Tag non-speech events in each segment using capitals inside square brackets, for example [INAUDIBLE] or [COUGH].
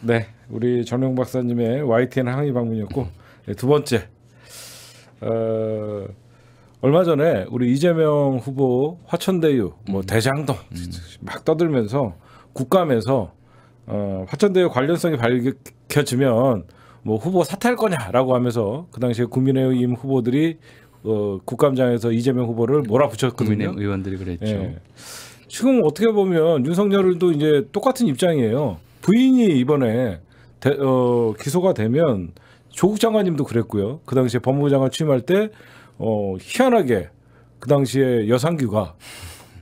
네, 우리 전용 박사님의 YTN 항의 방문이었고 네, 두 번째 어, 얼마 전에 우리 이재명 후보 화천대유 뭐 음. 대장동 음. 막 떠들면서 국감에서 어, 화천대유 관련성이 밝혀지면 뭐 후보 사퇴할 거냐라고 하면서 그 당시에 국민의힘 후보들이 어, 국감장에서 이재명 후보를 몰아붙였거든요. 국민의 의원들이 그랬죠. 예. 지금 어떻게 보면 윤석열도 이제 똑같은 입장이에요. 부인이 이번에 대, 어, 기소가 되면 조국 장관님도 그랬고요. 그 당시에 법무부 장관 취임할 때 어, 희한하게 그 당시에 여상규가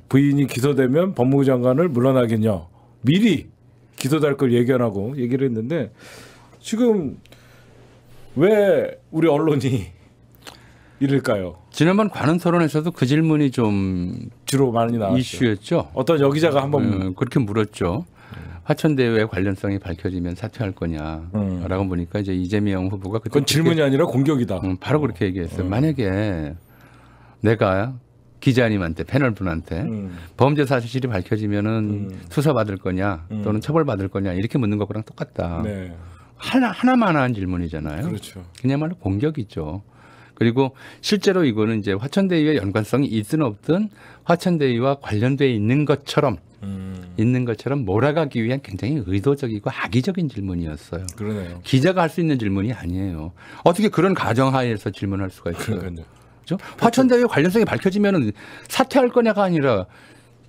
부인이 기소되면 법무부 장관을 물러나겠냐 미리 기소될 걸 예견하고 얘기를 했는데 지금 왜 우리 언론이 이럴까요? 지난번 관훈 토론에서도 그 질문이 좀 주로 많이 나왔죠. 이슈였죠. 어떤 여기자가 한번 음, 그렇게 물었죠. 화천대유의 관련성이 밝혀지면 사퇴할 거냐라고 음. 보니까 이제 이재명 후보가 그때 그건 질문이 그렇게, 아니라 공격이다. 음, 바로 그렇게 음. 얘기했어요. 음. 만약에 내가 기자님한테 패널분한테 음. 범죄 사실이 밝혀지면은 음. 수사받을 거냐 또는 처벌받을 거냐 이렇게 묻는 것랑 과 똑같다. 네. 하나 하나만한 질문이잖아요. 그렇죠. 그냥말로 공격이죠. 그리고 실제로 이거는 이제 화천대유의 연관성이 있든 없든 화천대유와 관련돼 있는 것처럼 있는 것처럼 몰아가기 위한 굉장히 의도적이고 악의적인 질문이었어요. 그러네요. 기자가 할 수 있는 질문이 아니에요. 어떻게 그런 가정하에서 질문할 수가 있어요? 그렇죠? 화천대유 관련성이 밝혀지면 사퇴할 거냐가 아니라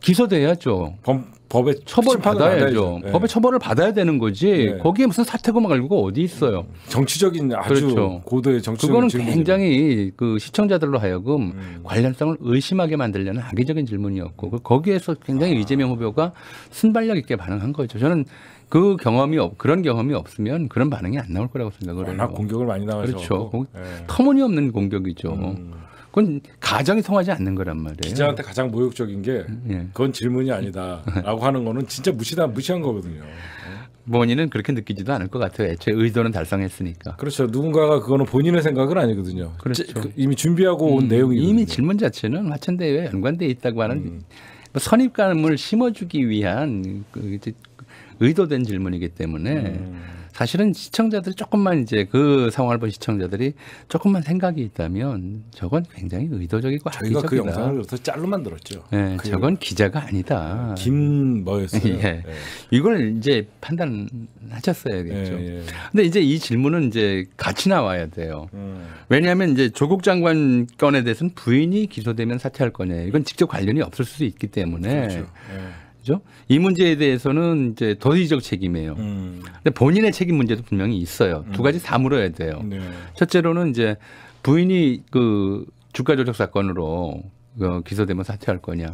기소돼야죠. 범, 법에 처벌 받아야죠. 네. 법에 처벌을 받아야 되는 거지. 네. 거기에 무슨 사태고만 알고 어디 있어요. 음, 정치적인 아주 그렇죠. 고도의 정치적 그거는 굉장히 그 시청자들로 하여금 음. 관련성을 의심하게 만들려는 악의적인 질문이었고 그 거기에서 굉장히 아. 이재명 후보가 순발력 있게 반응한 거죠. 저는 그 경험이 없, 그런 경험이 없으면 그런 반응이 안 나올 거라고 생각을 해요. 공격을 많이 당하죠. 그렇죠. 네. 터무니없는 공격이죠. 음. 그건 가정이 통하지 않는 거란 말이에요. 기자한테 가장 모욕적인 게 예. 그건 질문이 아니다라고 하는 거는 진짜 무시다 무시한 거거든요. 본인은 그렇게 느끼지도 않을 것 같아요. 애초에 의도는 달성했으니까. 그렇죠. 누군가가 그거는 본인의 생각은 아니거든요. 그렇죠. 그 이미 준비하고 음, 온 내용이. 이미 질문 자체는 화천 대회에 연관돼 있다고 하는 음. 뭐 선입감을 심어주기 위한 그 의도된 질문이기 때문에. 음. 사실은 시청자들이 조금만 이제 그 상황을 본 시청자들이 조금만 생각이 있다면 저건 굉장히 의도적이고 저희가 악의적이다. 그 영상을 그래서 짤로 만들었죠. 예, 그 저건 기자가 아니다. 김 뭐였어요? 예. 예. 이걸 이제 판단하셨어야겠죠. 예, 예. 근데 이제 이 질문은 이제 같이 나와야 돼요. 음. 왜냐하면 이제 조국 장관 건에 대해서는 부인이 기소되면 사퇴할 거냐 이건 직접 관련이 없을 수도 있기 때문에. 그렇죠. 예. 그죠? 이 문제에 대해서는 이제 도의적 책임이에요. 음. 근데 본인의 책임 문제도 분명히 있어요. 음. 두 가지 음. 다 물어야 돼요. 네. 첫째로는 이제 부인이 그 주가 조작 사건으로 어, 기소되면 사퇴할 거냐.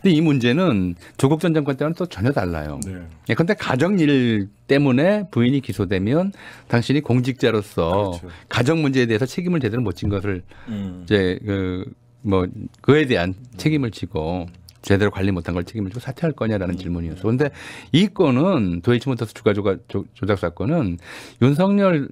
근데 이 문제는 조국 전 장관 때는 또 전혀 달라요. 네. 예, 근데 가정일 때문에 부인이 기소되면 당신이 공직자로서 그렇죠. 가정 문제에 대해서 책임을 제대로 못진 것을 음. 이제 그 뭐 그에 대한 책임을 지고 제대로 관리 못한 걸 책임을 지고 사퇴할 거냐라는 음. 네. 질문이었어. 그런데 이 건은 도이치모터스 주가 조작 조 사건은 윤석열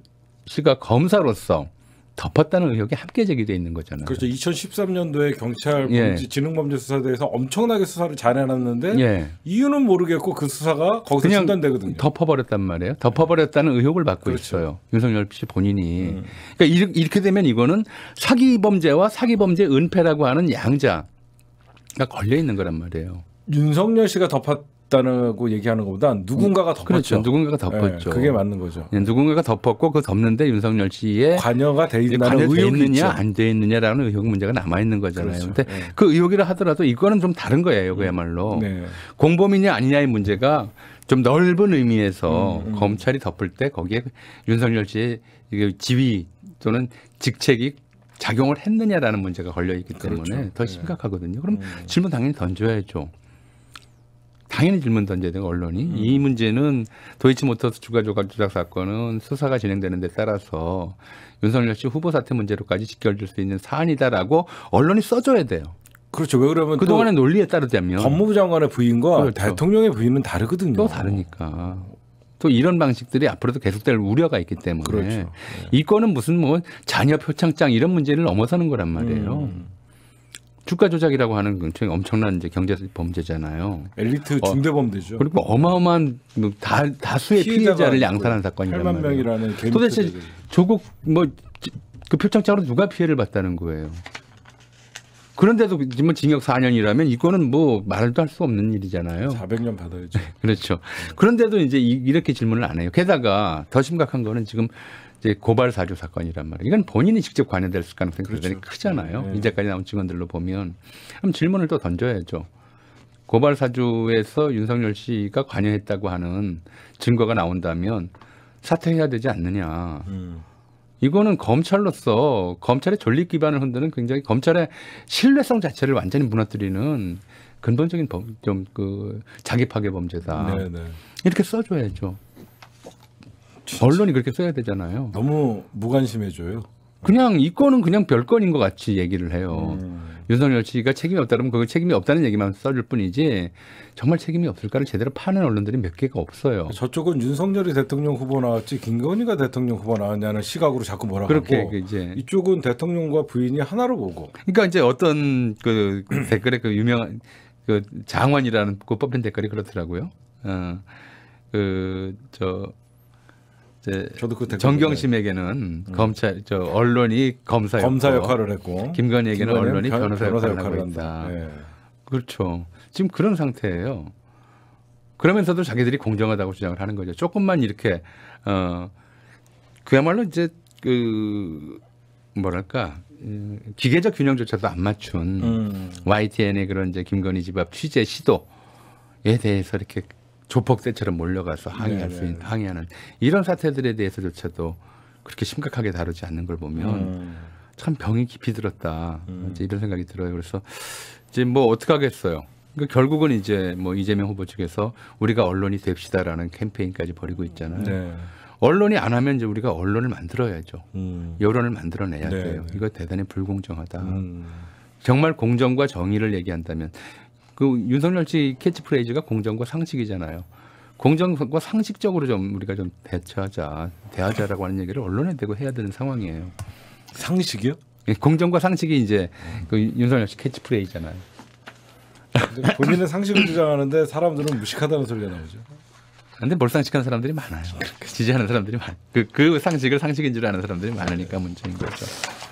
씨가 검사로서 덮었다는 의혹이 함께 제기돼 있는 거잖아요. 그렇죠. 2013년도에 경찰 예. 지능범죄수사대에서 엄청나게 수사를 잘 해놨는데 예. 이유는 모르겠고 그 수사가 거기서 중단되거든요. 덮어버렸단 말이에요. 덮어버렸다는 의혹을 받고 그렇죠. 있어요. 윤석열 씨 본인이. 음. 그러니까 이렇게 되면 이거는 사기 범죄와 사기 범죄 은폐라고 하는 양자 그러니까 걸려 있는 거란 말이에요. 윤석열 씨가 덮었다고 얘기하는 것보다 누군가가 덮었죠. 그렇죠. 누군가가 네, 덮었죠. 네, 그게 맞는 거죠. 네, 누군가가 덮었고 그 덮는데 윤석열 씨의 관여가 돼있는 의혹이 있냐 안돼 있느냐라는 의혹 문제가 남아 있는 거잖아요. 그런데 그렇죠. 네. 그 의혹이라 하더라도 이거는 좀 다른 거예요. 그야말로 음, 네. 공범이냐 아니냐의 문제가 좀 넓은 의미에서 음, 음. 검찰이 덮을 때 거기에 윤석열 씨의 지위 또는 직책이 작용을 했느냐라는 문제가 걸려 있기 때문에 그렇죠. 더 네. 심각하거든요. 그럼 음. 질문 당연히 던져야죠. 당연히 질문 던져야 되고 언론이 음. 이 문제는 도이치모터스 주가 조작 조작 사건은 수사가 진행되는 데 따라서 윤석열 씨 후보 사퇴 문제로까지 직결될 수 있는 사안이다라고 언론이 써줘야 돼요. 그렇죠. 왜 그러면 그동안의 논리에 따르자면 법무부 장관의 부인과 그렇죠. 대통령의 부인은 다르거든요. 또 다르니까. 또 이런 방식들이 앞으로도 계속될 우려가 있기 때문에 그렇죠. 네. 이거는 무슨 뭐 자녀 표창장 이런 문제를 넘어서는 거란 말이에요. 음. 주가 조작이라고 하는 굉장 엄청난 이제 경제 범죄잖아요. 엘리트 중대 범죄죠. 어, 그리고 어마어마한 뭐 다, 다수의 피해자를 양산한 사건이란 말이에요. 도대체 조국 뭐 그 표창장으로 누가 피해를 봤다는 거예요. 그런데도 뭐 징역 4년이라면 이거는 뭐 말도 할 수 없는 일이잖아요. 400년 받아야죠. 네, 그렇죠. 그런데도 이제 이렇게 질문을 안 해요. 게다가 더 심각한 거는 지금 이제 고발 사주 사건이란 말이에요. 이건 본인이 직접 관여될 가능성이 그렇죠. 굉장히 크잖아요. 네. 이제까지 나온 증언들로 보면 그럼 질문을 또 던져야죠. 고발 사주에서 윤석열 씨가 관여했다고 하는 증거가 나온다면 사퇴해야 되지 않느냐. 음. 이거는 검찰로서 검찰의 존립 기반을 흔드는 굉장히 검찰의 신뢰성 자체를 완전히 무너뜨리는 근본적인 범, 좀그 자기 파괴 범죄다. 네네. 네. 이렇게 써줘야죠. 진짜. 언론이 그렇게 써야 되잖아요. 너무 무관심해줘요. 그냥 이 건은 그냥 별 건인 것 같이 얘기를 해요. 음. 윤석열 씨가 책임이 없다면 그걸 책임이 없다는 얘기만 써줄 뿐이지 정말 책임이 없을까를 제대로 파는 언론들이 몇 개가 없어요. 저쪽은 윤석열이 대통령 후보 나왔지 김건희가 대통령 후보 나왔냐는 시각으로 자꾸 뭐라 그렇게 하고 이제 이쪽은 대통령과 부인이 하나로 보고. 그러니까 이제 어떤 그 [CLEARS THROAT] 댓글에 그 유명한 그 장관이라는 그 뽑힌 댓글이 그렇더라고요. 어, 그저 네. 저도 그 정경심에게는 네. 음. 검찰 저 언론이 검사 검사 역할을 했고 김건희에게는 언론이 변, 호사 역할을, 역할을 했고 있다. 예. 그렇죠. 지금 그런 상태예요. 그러면서도 자기들이 공정하다고 주장을 하는 거죠. 조금만 이렇게 어 그야말로 이제 그 뭐랄까 기계적 균형조차도 안 맞춘 음. YTN의 그런 이제 김건희 집합 취재 시도에 대해서 이렇게 조폭새처럼 몰려가서 항의할 수 네, 있는, 네. 항의하는 이런 사태들에 대해서조차도 그렇게 심각하게 다루지 않는 걸 보면 음. 참 병이 깊이 들었다 음. 이제 이런 생각이 들어요. 그래서 지금 뭐어떡 하겠어요. 그러니까 결국은 이제 뭐 이재명 후보 측에서 우리가 언론이 됩시다라는 캠페인까지 벌이고 있잖아요. 네. 언론이 안 하면 이제 우리가 언론을 만들어야죠. 음. 여론을 만들어내야 네. 돼요. 네. 이거 대단히 불공정하다. 음. 정말 공정과 정의를 얘기한다면 그 윤석열 씨 캐치프레이즈가 공정과 상식이잖아요. 공정과 상식적으로 좀 우리가 좀 대처하자, 대하자라고 하는 얘기를 언론에 대고 해야 되는 상황이에요. 상식이요? 예, 공정과 상식이 이제 그 윤석열 씨 캐치프레이잖아요. 본인은 상식을 주장하는데 사람들은 무식하다는 소리가 나오죠. 근데 몰상식한 사람들이 많아요. 지지하는 사람들이 많. 그그 그 상식을 상식인 줄 아는 사람들이 많으니까 문제인 거죠.